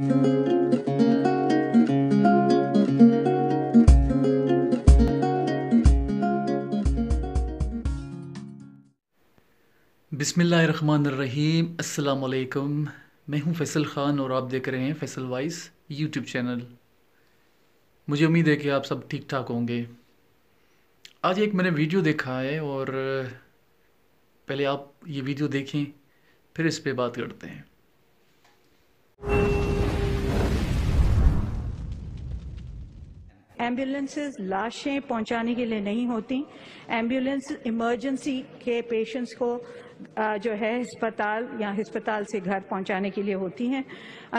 बिसमीम अल्लाम मैं हूं फैसल ख़ान और आप देख रहे हैं फैसल वाइस यूट्यूब चैनल मुझे उम्मीद है कि आप सब ठीक ठाक होंगे आज एक मैंने वीडियो देखा है और पहले आप ये वीडियो देखें फिर इस पे बात करते हैं एम्बुलेंसेज लाशें पहुंचाने के लिए नहीं होती एम्बुलेंस इमरजेंसी के पेशेंट्स को जो है हस्पताल या हस्पताल से घर पहुंचाने के लिए होती हैं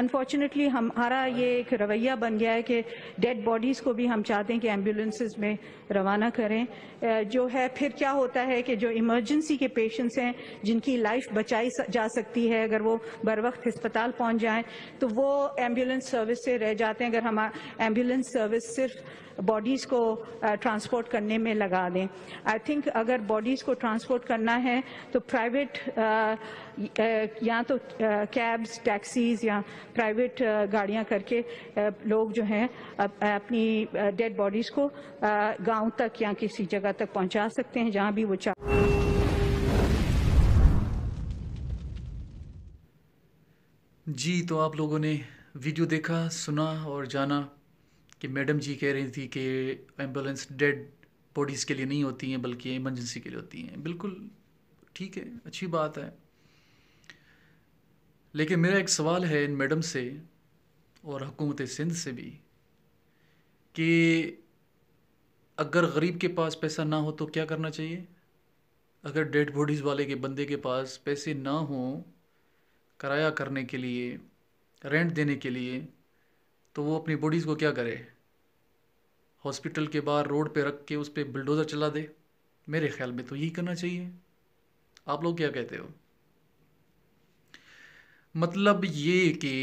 अनफॉर्चुनेटली हमारा ये एक रवैया बन गया है कि डेड बॉडीज़ को भी हम चाहते हैं कि एम्बुलेंसेज में रवाना करें जो है फिर क्या होता है कि जो इमरजेंसी के पेशेंट्स हैं जिनकी लाइफ बचाई जा सकती है अगर वो बर वक्त हस्पताल पहुँच जाएँ तो वो एम्बुलेंस सर्विस से रह जाते हैं अगर हम एम्बुलेंस सर्विस सिर्फ बॉडीज़ को ट्रांसपोर्ट करने में लगा दें आई थिंक अगर बॉडीज़ को ट्रांसपोर्ट करना है तो प्राइवेट प्राइवेट uh, uh, या तो कैब्स uh, टैक्सीज या प्राइवेट गाड़ियां करके लोग जो हैं अपनी डेड बॉडीज को गांव तक या किसी जगह तक पहुंचा सकते हैं जहां भी वो चाहते जी तो आप लोगों ने वीडियो देखा सुना और जाना कि मैडम जी कह रही थी कि एम्बुलेंस डेड बॉडीज़ के लिए नहीं होती हैं बल्कि इमरजेंसी के लिए होती हैं बिल्कुल ठीक है अच्छी बात है लेकिन मेरा एक सवाल है इन मैडम से और हुकूमत सिंध से भी कि अगर गरीब के पास पैसा ना हो तो क्या करना चाहिए अगर डेड बॉडीज़ वाले के बंदे के पास पैसे ना हों कराया करने के लिए रेंट देने के लिए तो वो अपनी बॉडीज़ को क्या करे हॉस्पिटल के बाहर रोड पे रख के उस पर बुलडोज़र चला दे मेरे ख्याल में तो यही करना चाहिए आप लोग क्या कहते हो मतलब ये कि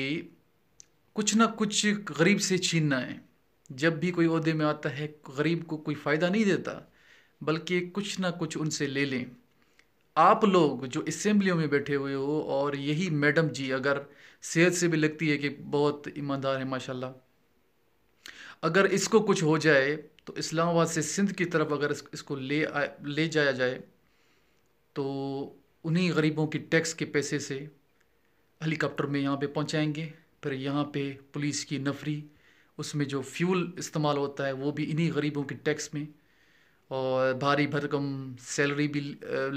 कुछ ना कुछ गरीब से छीनना है जब भी कोई अहदे में आता है गरीब को कोई फ़ायदा नहीं देता बल्कि कुछ ना कुछ उनसे ले लें आप लोग जो इसम्बलियों में बैठे हुए हो और यही मैडम जी अगर सेहत से भी लगती है कि बहुत ईमानदार है माशाल्लाह अगर इसको कुछ हो जाए तो इस्लामाबाद से सिंध की तरफ अगर इसको ले आ, ले जाया जाए तो उन्हीं गरीबों की टैक्स के पैसे से हेलीकॉप्टर में यहाँ पे पहुँचाएंगे फिर यहाँ पे पुलिस की नफरी उसमें जो फ्यूल इस्तेमाल होता है वो भी इन्हीं गरीबों की टैक्स में और भारी भरकम सैलरी भी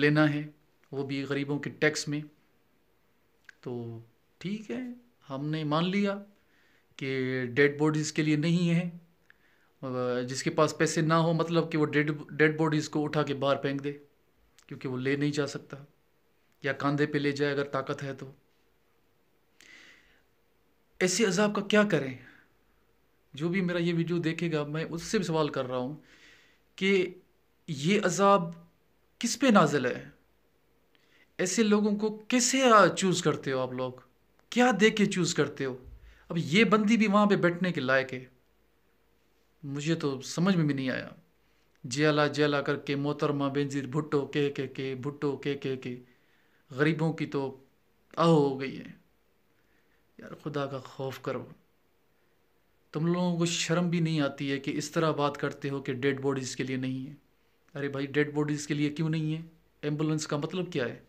लेना है वो भी गरीबों के टैक्स में तो ठीक है हमने मान लिया कि डेड बॉडीज़ के लिए नहीं है जिसके पास पैसे ना हो मतलब कि वो डेड डेड बॉडीज़ को उठा के बाहर फेंक दे क्योंकि वो ले नहीं जा सकता या कंधे पे ले जाए अगर ताकत है तो ऐसे अजाब का क्या करें जो भी मेरा ये वीडियो देखेगा मैं उससे भी सवाल कर रहा हूँ कि ये अजाब किस पे नाजिल है ऐसे लोगों को कैसे चूज़ करते हो आप लोग क्या देख के चूज़ करते हो अब ये बंदी भी वहाँ पे बैठने के लायक है मुझे तो समझ में भी नहीं आया जियाला जियाला करके मोहतरमा बेंजीर भुट्टो के के के भुट्टो के के के गरीबों की तो आहो हो गई है यार खुदा का खौफ करो तुम लोगों को शर्म भी नहीं आती है कि इस तरह बात करते हो कि डेड बॉडीज़ के लिए नहीं है अरे भाई डेड बॉडीज़ के लिए क्यों नहीं है एम्बुलेंस का मतलब क्या है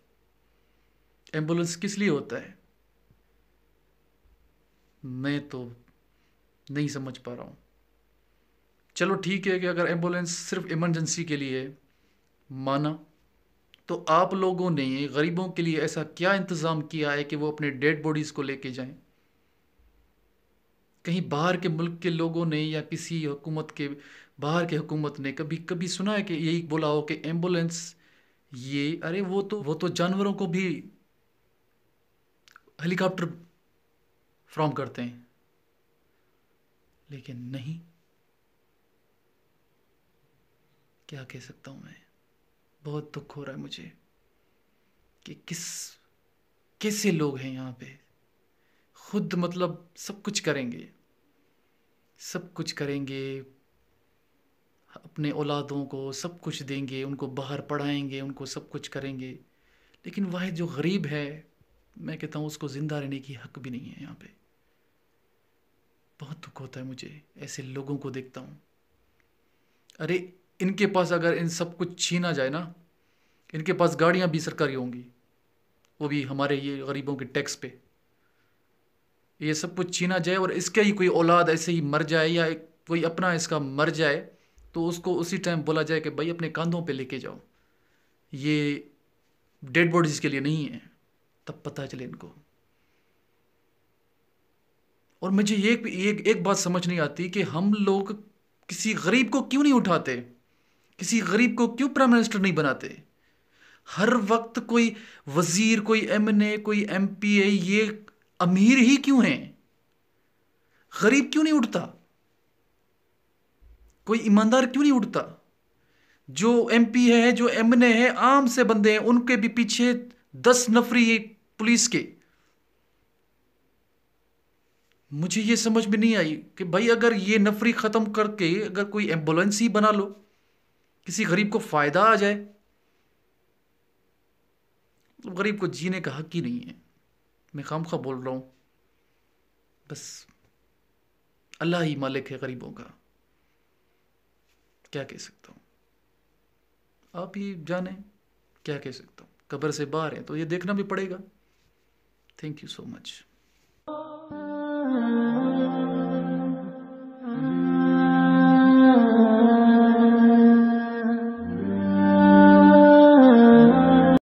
एम्बुलेंस किस लिए होता है मैं तो नहीं समझ पा रहा हूँ चलो ठीक है कि अगर एम्बुलेंस सिर्फ इमरजेंसी के लिए माना तो आप लोगों ने गरीबों के लिए ऐसा क्या इंतज़ाम किया है कि वो अपने डेड बॉडीज़ को लेके जाएं कहीं बाहर के मुल्क के लोगों ने या किसी हुकूमत के बाहर के हुकूमत ने कभी कभी सुना है कि यही बोला हो कि एम्बुलेंस ये अरे वो तो वो तो जानवरों को भी हेलीकॉप्टर फ्रॉम करते हैं लेकिन नहीं क्या कह सकता हूँ मैं बहुत दुख हो रहा है मुझे कि किस कैसे लोग हैं यहाँ पे खुद मतलब सब कुछ करेंगे सब कुछ करेंगे अपने औलादों को सब कुछ देंगे उनको बाहर पढ़ाएंगे उनको सब कुछ करेंगे लेकिन वह जो गरीब है मैं कहता हूँ उसको ज़िंदा रहने की हक भी नहीं है यहाँ पे बहुत दुख होता है मुझे ऐसे लोगों को देखता हूँ अरे इनके पास अगर इन सब कुछ छीना जाए ना इनके पास गाड़ियां भी सरकारी होंगी वो भी हमारे ये गरीबों के टैक्स पे ये सब कुछ छीना जाए और इसके ही कोई औलाद ऐसे ही मर जाए या कोई अपना इसका मर जाए तो उसको उसी टाइम बोला जाए कि भाई अपने कंधों पे लेके जाओ ये डेड बॉडीज़ के लिए नहीं है तब पता चले इनको और मुझे एक एक, एक बात समझ नहीं आती कि हम लोग किसी गरीब को क्यों नहीं उठाते किसी गरीब को क्यों प्राइम मिनिस्टर नहीं बनाते हर वक्त कोई वजीर कोई एम एन ए कोई एम पी ए ये अमीर ही क्यों है गरीब क्यों नहीं उठता कोई ईमानदार क्यों नहीं उठता जो एम पी है जो एम एन ए है आम से बंदे हैं उनके भी पीछे दस नफरी पुलिस के मुझे ये समझ में नहीं आई कि भाई अगर ये नफरी ख़त्म करके अगर कोई एम्बुलेंस ही बना लो किसी गरीब को फ़ायदा आ जाए तो गरीब को जीने का हक ही नहीं है मैं खाम खा बोल रहा हूँ बस अल्लाह ही मालिक है गरीबों का क्या कह सकता हूँ आप ही जाने क्या कह सकता हूँ कब्र से बाहर है तो ये देखना भी पड़ेगा थैंक यू सो मच